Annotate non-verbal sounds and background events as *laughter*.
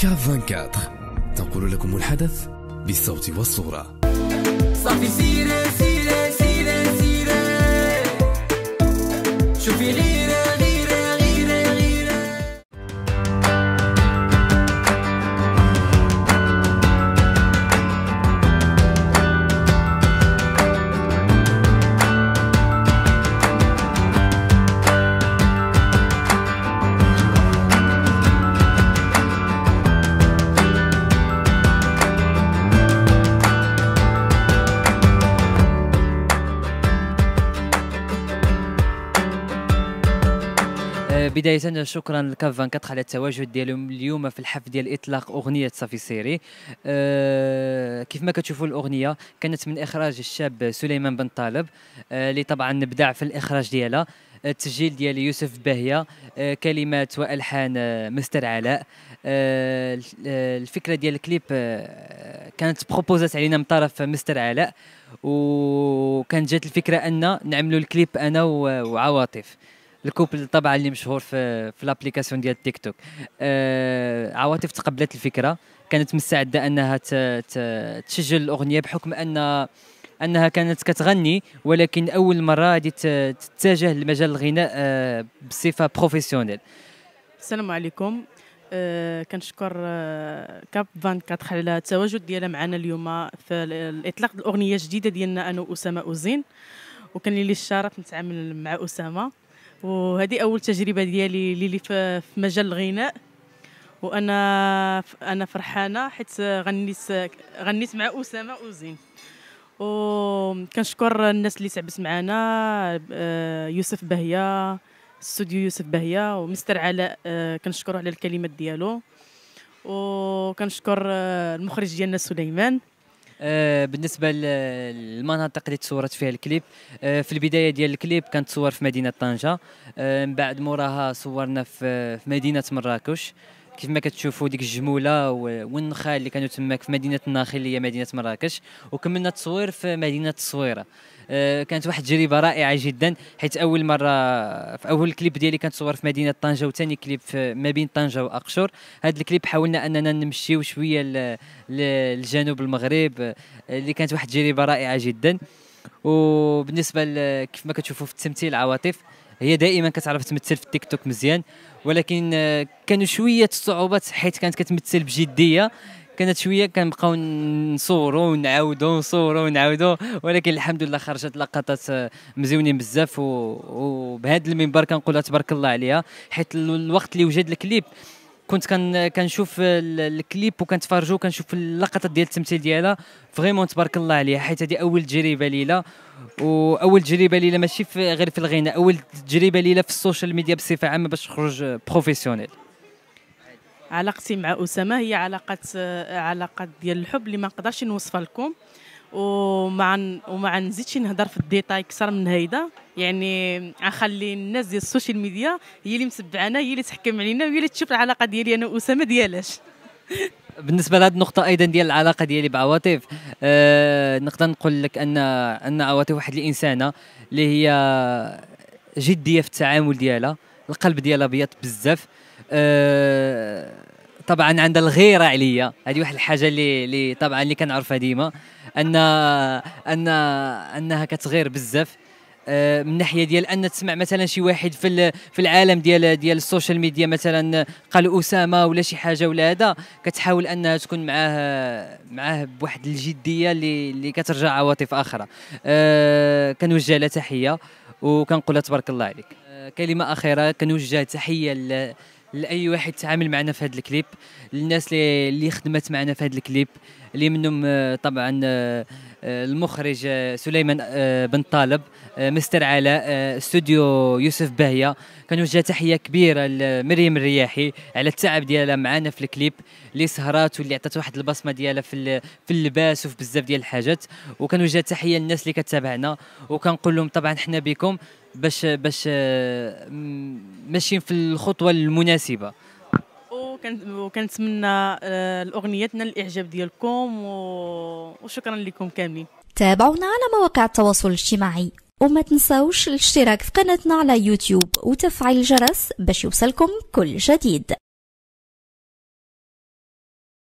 كاف 24 تنقل لكم الحدث بالصوت والصورة صافي سيري سيري سيري سيري شوفي غير آه، بداية شكرا لكاف 24 على التواجد ديالهم اليوم في الحفل ديال اطلاق اغنية صافي سيري أه كيف ما كتشوفوا الاغنية كانت من اخراج الشاب سليمان بن طالب آه، اللي أه طبعا ابدع في الاخراج ديالها آه، التسجيل ديال يوسف باهية أه كلمات والحان مستر علاء الفكرة ديال الكليب كانت بروبوزات علينا من طرف مستر علاء وكانت جات الفكرة ان نعملوا الكليب انا وعواطف الكوبل طبعا اللي مشهور في في لابليكاسيون ديال تيك توك آه عواطف تقبلت الفكره كانت مستعده انها تسجل الاغنيه بحكم ان انها كانت كتغني ولكن اول مره غادي تتجه لمجال الغناء آه بصفه بروفيسيونيل السلام عليكم أه كنشكر أه كاب 24 على التواجد ديالها معنا اليوم في الاطلاق الاغنيه الجديده ديالنا انا واسامه اوزين وكان لي الشرف نتعامل مع اسامه وهذه اول تجربه ديالي ليلي في مجال الغناء وانا انا فرحانه حيت غنيت غنيت مع اسامه اوزين وكنشكر الناس اللي تعبت معنا آه، يوسف بهيا استوديو يوسف بهيا ومستر علاء آه، كنشكره على الكلمات ديالو وكنشكر آه، المخرج ديالنا سليمان آه، بالنسبه للمناطق اللي تصورت فيها الكليب آه، في البدايه ديال الكليب كانت تصور في مدينه طنجه آه، من بعد موراها صورنا في مدينه مراكش كيف ما كتشوفوا ديك الجموله والنخال اللي كانوا تماك في مدينه الناخيل اللي هي مدينه مراكش وكملنا التصوير في مدينه الصويره آه، كانت واحد التجربه رائعه جدا حيت اول مره في اول كليب ديالي كان تصور في مدينه طنجه وثاني كليب في ما بين طنجه واقشور هذا الكليب حاولنا اننا نمشيو شويه لجنوب المغرب آه، اللي كانت واحد التجربه رائعه جدا وبالنسبه كيف ما كتشوفوا في التمثيل عواطف هي دائما كتعرف تمثل في التيك توك مزيان ولكن آه، كانوا شويه الصعوبات حيت كانت كتمثل بجديه كانت شويه كنبقاو نصوروا ونعاودوا نصوروا ونعاودوا ولكن الحمد لله خرجت لقطات آه، مزيونين بزاف وبهذا المنبر كنقولها تبارك الله عليها حيت الوقت اللي وجد الكليب كنت كان كنشوف الكليب وكنتفرجوا كنشوف اللقطات ديال التمثيل ديالها فريمون تبارك الله عليها حيت هذه اول تجربه ليلى واول تجربه ليلى ماشي في غير في الغناء اول تجربه ليلى في السوشيال ميديا بصفه عامه باش تخرج بروفيسيونيل علاقتي مع اسامه هي علاقه علاقه ديال الحب اللي ما نقدرش نوصفها لكم وما وما نزيدش نهضر في الديتاي اكثر من هيدا يعني غنخلي الناس ديال السوشيال ميديا هي اللي متبعانا هي اللي تحكم علينا وهي اللي تشوف العلاقه ديالي انا واسامه ديالاش *laughs* بالنسبه لهذه النقطه ايضا ديال العلاقه ديالي بعواطف أه نقدر نقول لك ان ان عواطف واحد الانسانه اللي هي جديه في التعامل ديالها القلب ديالها ابيض بزاف أه طبعا عندها الغيره عليا هذه واحد الحاجه اللي اللي طبعا اللي كنعرفها ديما ان ان انها كتغير بزاف آه، من ناحيه ديال ان تسمع مثلا شي واحد في في العالم ديال ديال السوشيال ميديا مثلا قال اسامه ولا شي حاجه ولا هذا كتحاول انها تكون معاه معاه بواحد الجديه اللي اللي كترجع عواطف اخرى آه، كنوجه لها تحيه وكنقول تبارك الله عليك آه، كلمه اخيره كنوجه تحيه لاي واحد تعامل معنا في هذا الكليب للناس اللي اللي خدمت معنا في هذا الكليب اللي منهم آه، طبعا آه، آه، المخرج سليمان بن طالب مستر علاء استوديو يوسف باهيه كنوجه تحيه كبيره لمريم الرياحي على التعب ديالها معنا في الكليب اللي سهرات واللي عطات واحد البصمه ديالها في في اللباس وفي بزاف ديال الحاجات وكنوجه تحيه للناس اللي كتابعنا وكنقول لهم طبعا حنا بكم باش باش ماشيين في الخطوه المناسبه وكنتمنى الاغنيه آه، تنال الاعجاب ديالكم وشكرا لكم كاملين تابعونا على مواقع التواصل الاجتماعي وما تنساوش الاشتراك في قناتنا على يوتيوب وتفعيل الجرس باش يوصلكم كل جديد